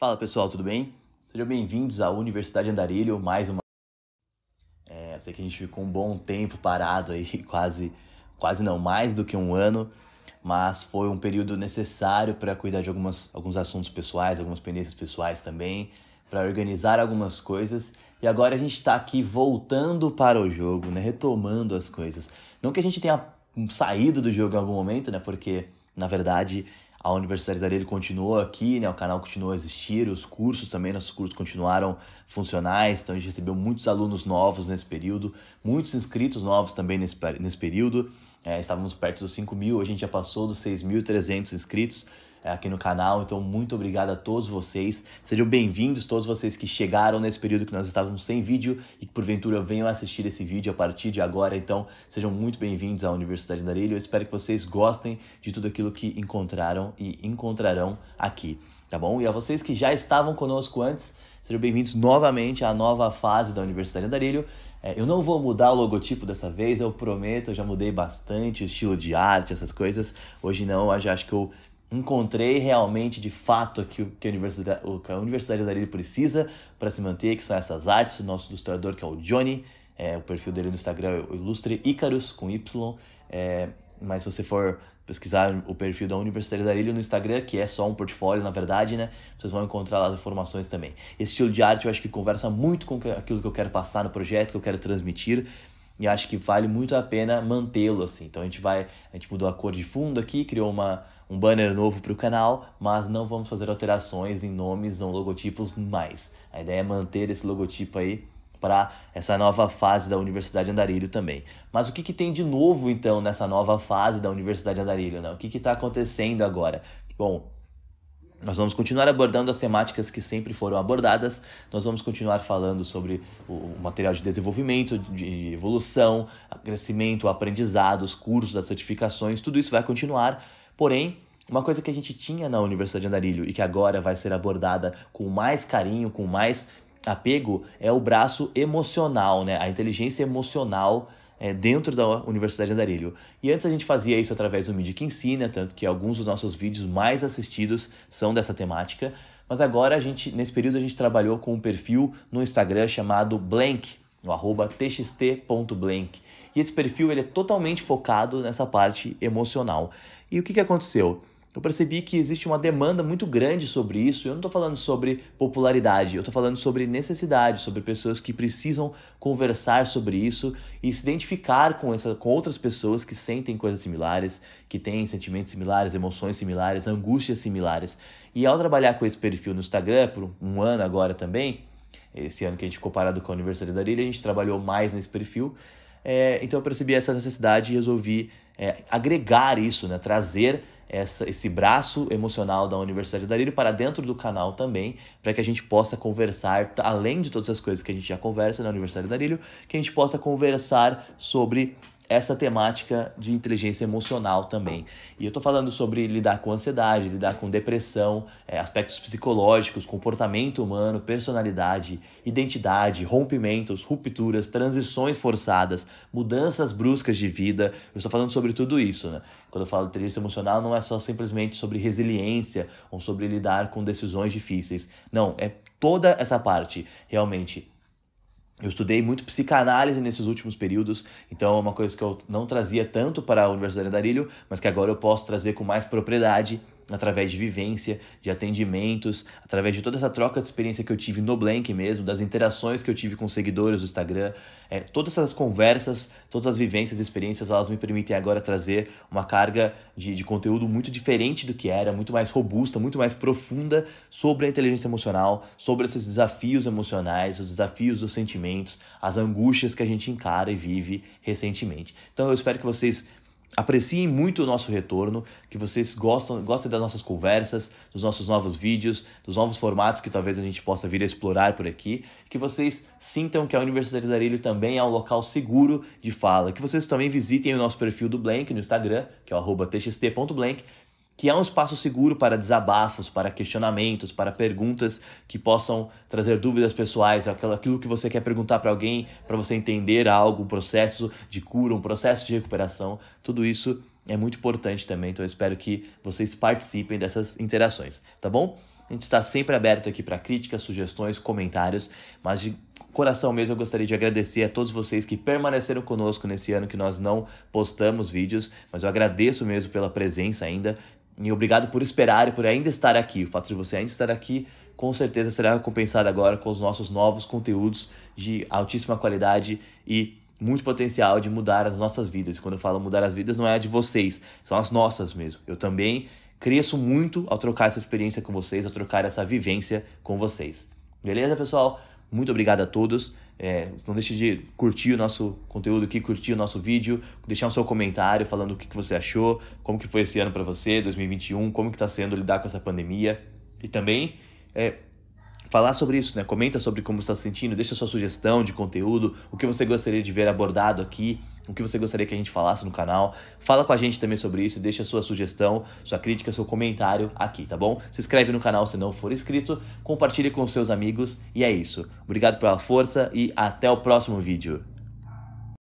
Fala pessoal, tudo bem? Sejam bem-vindos à Universidade Andarilho, mais uma. É, sei que a gente ficou um bom tempo parado aí, quase, quase não, mais do que um ano, mas foi um período necessário para cuidar de algumas, alguns assuntos pessoais, algumas pendências pessoais também, para organizar algumas coisas. E agora a gente está aqui voltando para o jogo, né? Retomando as coisas. Não que a gente tenha saído do jogo em algum momento, né? Porque, na verdade, a Universidade da Areia continuou aqui, né? O canal continuou a existir, os cursos também, nossos cursos continuaram funcionais, então a gente recebeu muitos alunos novos nesse período, muitos inscritos novos também nesse, nesse período. É, estávamos perto dos 5 mil, a gente já passou dos 6.300 inscritos, eh, aqui no canal. Então, muito obrigado a todos vocês. Sejam bem-vindos, todos vocês que chegaram nesse período que nós estávamos sem vídeo e que porventura venham assistir esse vídeo a partir de agora. Então, sejam muito bem-vindos à Universidade de Andarilho. Eu espero que vocês gostem de tudo aquilo que encontraram e encontrarão aqui, tá bom? E a vocês que já estavam conosco antes, sejam bem-vindos novamente à nova fase da Universidade de Andarilho. Eh, é, eu não vou mudar o logotipo dessa vez, eu prometo, eu já mudei bastante o estilo de arte, essas coisas. Hoje não, eu já acho que eu encontrei realmente, de fato, aqui o que a Universidade, o que a Universidade da Lille precisa para se manter, que são essas artes. O nosso ilustrador, que é o Johnny, é, o perfil dele no Instagram é o Ilustre Icarus, com Y. É, mas se você for pesquisar o perfil da Universidade da Ilha no Instagram, que é só um portfólio, na verdade, né? Vocês vão encontrar lá as informações também. Esse estilo de arte eu acho que conversa muito com aquilo que eu quero passar no projeto, que eu quero transmitir. E acho que vale muito a pena mantê-lo assim. Então a gente vai, a gente mudou a cor de fundo aqui, criou uma, um banner novo para o canal, mas não vamos fazer alterações em nomes ou logotipos mais. A ideia é manter esse logotipo aí para essa nova fase da Universidade Andarilho também. Mas o que, que tem de novo então nessa nova fase da Universidade Andarilho? Né? O que está acontecendo agora? Bom, nós vamos continuar abordando as temáticas que sempre foram abordadas, nós vamos continuar falando sobre o material de desenvolvimento, de evolução, crescimento, aprendizados, cursos, as certificações, tudo isso vai continuar, porém, uma coisa que a gente tinha na Universidade de Andarilho e que agora vai ser abordada com mais carinho, com mais apego, é o braço emocional, né? a inteligência emocional é, dentro da Universidade de Andarilho. E antes a gente fazia isso através do Mídia que Ensina, tanto que alguns dos nossos vídeos mais assistidos são dessa temática. Mas agora a gente, nesse período, a gente trabalhou com um perfil no Instagram chamado Blank, no arroba txt.blank. E esse perfil ele é totalmente focado nessa parte emocional. E o que, que aconteceu? eu percebi que existe uma demanda muito grande sobre isso. Eu não estou falando sobre popularidade, eu estou falando sobre necessidade, sobre pessoas que precisam conversar sobre isso e se identificar com, essa, com outras pessoas que sentem coisas similares, que têm sentimentos similares, emoções similares, angústias similares. E ao trabalhar com esse perfil no Instagram por um ano agora também, esse ano que a gente ficou parado com a Universidade da Ilha, a gente trabalhou mais nesse perfil. É, então eu percebi essa necessidade e resolvi é, agregar isso, né? trazer essa, esse braço emocional da Universidade da Lírio para dentro do canal também, para que a gente possa conversar, além de todas as coisas que a gente já conversa na Universidade da Lírio, que a gente possa conversar sobre essa temática de inteligência emocional também. E eu estou falando sobre lidar com ansiedade, lidar com depressão, é, aspectos psicológicos, comportamento humano, personalidade, identidade, rompimentos, rupturas, transições forçadas, mudanças bruscas de vida. Eu estou falando sobre tudo isso, né? Quando eu falo de inteligência emocional, não é só simplesmente sobre resiliência ou sobre lidar com decisões difíceis. Não, é toda essa parte realmente eu estudei muito psicanálise nesses últimos períodos, então é uma coisa que eu não trazia tanto para a Universidade de Andarilho, mas que agora eu posso trazer com mais propriedade através de vivência, de atendimentos, através de toda essa troca de experiência que eu tive no Blank mesmo, das interações que eu tive com seguidores do Instagram, é, todas essas conversas, todas as vivências e experiências, elas me permitem agora trazer uma carga de, de conteúdo muito diferente do que era, muito mais robusta, muito mais profunda sobre a inteligência emocional, sobre esses desafios emocionais, os desafios dos sentimentos, as angústias que a gente encara e vive recentemente. Então eu espero que vocês Apreciem muito o nosso retorno, que vocês gostam, gostem das nossas conversas, dos nossos novos vídeos, dos novos formatos que talvez a gente possa vir a explorar por aqui, que vocês sintam que a Universidade de Arilho também é um local seguro de fala, que vocês também visitem o nosso perfil do Blank no Instagram, que é o txt.blank, que é um espaço seguro para desabafos, para questionamentos, para perguntas que possam trazer dúvidas pessoais, aquilo que você quer perguntar para alguém, para você entender algo, um processo de cura, um processo de recuperação. Tudo isso é muito importante também, então eu espero que vocês participem dessas interações, tá bom? A gente está sempre aberto aqui para críticas, sugestões, comentários, mas de coração mesmo eu gostaria de agradecer a todos vocês que permaneceram conosco nesse ano que nós não postamos vídeos, mas eu agradeço mesmo pela presença ainda, e obrigado por esperar e por ainda estar aqui. O fato de você ainda estar aqui com certeza será recompensado agora com os nossos novos conteúdos de altíssima qualidade e muito potencial de mudar as nossas vidas. E quando eu falo mudar as vidas, não é a de vocês, são as nossas mesmo. Eu também cresço muito ao trocar essa experiência com vocês, ao trocar essa vivência com vocês. Beleza, pessoal? Muito obrigado a todos. É, não deixe de curtir o nosso conteúdo aqui, curtir o nosso vídeo, deixar o seu comentário falando o que, que você achou, como que foi esse ano para você, 2021, como que está sendo lidar com essa pandemia. E também é, falar sobre isso, né? Comenta sobre como está se sentindo, deixa sua sugestão de conteúdo, o que você gostaria de ver abordado aqui, o que você gostaria que a gente falasse no canal. Fala com a gente também sobre isso, deixa sua sugestão, sua crítica, seu comentário aqui, tá bom? Se inscreve no canal se não for inscrito, compartilhe com seus amigos e é isso. Obrigado pela força e até o próximo vídeo.